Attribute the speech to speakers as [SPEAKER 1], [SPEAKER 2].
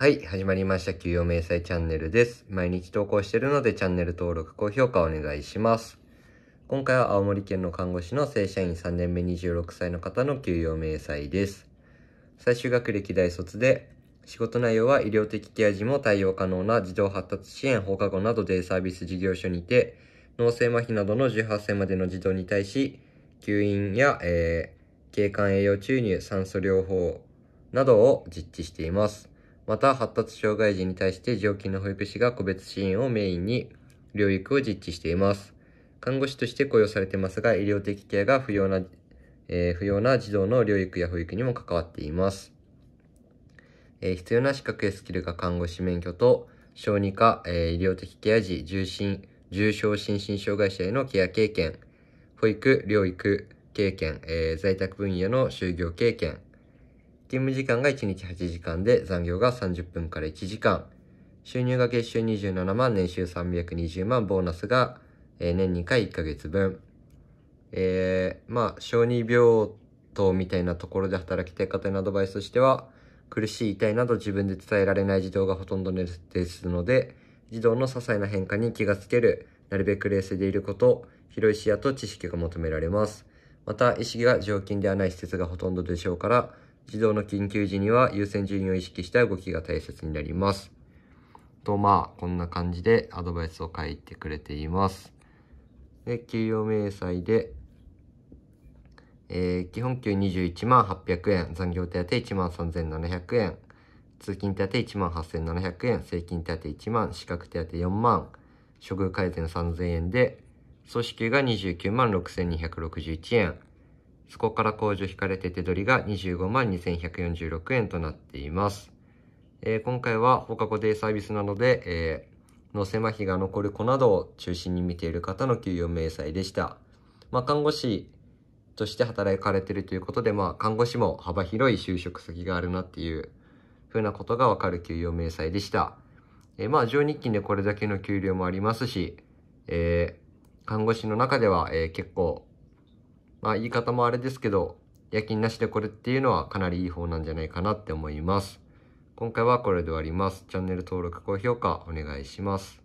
[SPEAKER 1] はい、始まりました。給与明細チャンネルです。毎日投稿しているのでチャンネル登録、高評価お願いします。今回は青森県の看護師の正社員3年目26歳の方の給与明細です。最終学歴大卒で、仕事内容は医療的ケア児も対応可能な児童発達支援放課後などデイサービス事業所にて、脳性麻痺などの18歳までの児童に対し、吸引や、えー、警官栄養注入、酸素療法などを実施しています。また発達障害児に対して常勤の保育士が個別支援をメインに療育を実施しています。看護師として雇用されてますが、医療的ケアが不要な、えー、不要な児童の療育や保育にも関わっています。えー、必要な資格やスキルが看護師免許と、小児科、えー、医療的ケア児、重心、重症心身障害者へのケア経験、保育、療育経験、え在宅分野の就業経験、勤務時間が1日8時間で残業が30分から1時間。収入が月収27万、年収320万、ボーナスが、えー、年2回1ヶ月分。えー、まあ、小児病棟みたいなところで働きたい方へのアドバイスとしては、苦しい痛いなど自分で伝えられない児童がほとんどですので、児童の些細な変化に気がつける、なるべく冷静でいること、広い視野と知識が求められます。また、意識が常勤ではない施設がほとんどでしょうから、児童の緊急時には優先順位を意識した動きが大切になります。と、まあ、こんな感じでアドバイスを書いてくれています。で、給与明細で、えー、基本給21万800円、残業手当1万3700円、通勤手当1万8700円、正金手当1万、資格手当4万、処遇改善3000円で、組織が29万6261円、そこから控除引かれて手取りが25万2146円となっています。えー、今回は放課後デイサービスなどで、えー、脳狭ひが残る子などを中心に見ている方の給与明細でした。まあ、看護師として働かれているということで、まあ、看護師も幅広い就職先があるなっていうふうなことがわかる給与明細でした。えー、まあ、上日勤でこれだけの給料もありますし、えー、看護師の中では、えー、結構まあ言い方もあれですけど、夜勤なしでこれっていうのはかなりいい方なんじゃないかなって思います。今回はこれで終わります。チャンネル登録、高評価お願いします。